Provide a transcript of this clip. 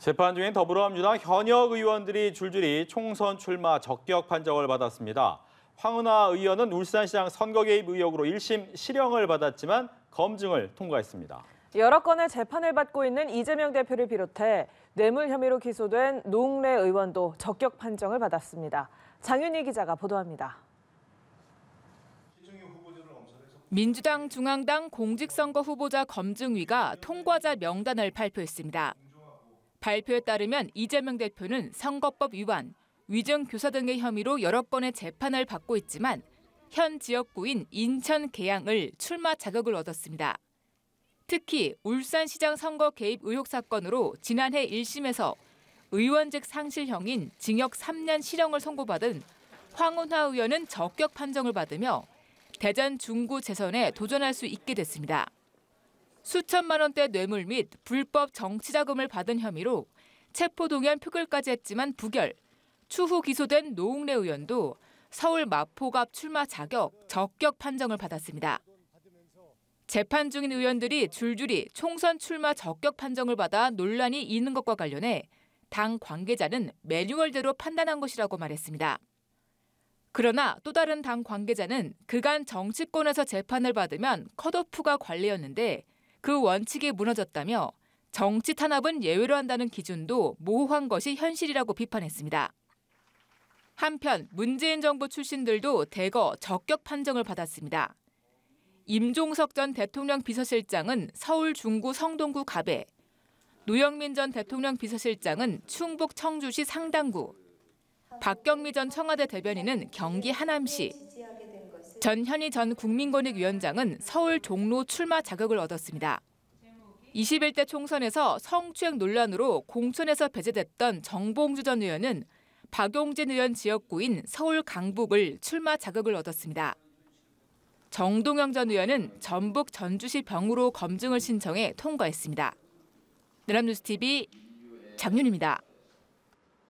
재판 중인 더불어민주당 현역 의원들이 줄줄이 총선 출마 적격 판정을 받았습니다. 황은하 의원은 울산시장 선거 개입 의혹으로 1심 실형을 받았지만 검증을 통과했습니다. 여러 건의 재판을 받고 있는 이재명 대표를 비롯해 뇌물 혐의로 기소된 노웅래 의원도 적격 판정을 받았습니다. 장윤희 기자가 보도합니다. 민주당 중앙당 공직선거 후보자 검증위가 통과자 명단을 발표했습니다. 발표에 따르면 이재명 대표는 선거법 위반, 위증교사 등의 혐의로 여러 건의 재판을 받고 있지만 현 지역구인 인천 계양을 출마 자격을 얻었습니다. 특히 울산시장 선거 개입 의혹 사건으로 지난해 1심에서 의원직 상실형인 징역 3년 실형을 선고받은 황운하 의원은 적격 판정을 받으며 대전 중구 재선에 도전할 수 있게 됐습니다. 수천만 원대 뇌물 및 불법 정치 자금을 받은 혐의로 체포 동의안 표결까지 했지만 부결. 추후 기소된 노웅래 의원도 서울 마포갑 출마 자격 적격 판정을 받았습니다. 재판 중인 의원들이 줄줄이 총선 출마 적격 판정을 받아 논란이 있는 것과 관련해 당 관계자는 매뉴얼대로 판단한 것이라고 말했습니다. 그러나 또 다른 당 관계자는 그간 정치권에서 재판을 받으면 컷오프가 관례였는데 그 원칙이 무너졌다며 정치 탄압은 예외로 한다는 기준도 모호한 것이 현실이라고 비판했습니다. 한편 문재인 정부 출신들도 대거 적격 판정을 받았습니다. 임종석 전 대통령 비서실장은 서울 중구 성동구 갑에, 노영민 전 대통령 비서실장은 충북 청주시 상당구, 박경미 전 청와대 대변인은 경기 하남시, 전현희 전 국민권익위원장은 서울 종로 출마 자격을 얻었습니다. 21대 총선에서 성추행 논란으로 공천에서 배제됐던 정봉주 전 의원은 박용진 의원 지역구인 서울 강북을 출마 자격을 얻었습니다. 정동영 전 의원은 전북 전주시 병으로 검증을 신청해 통과했습니다. 내람뉴스TV 장윤입니다.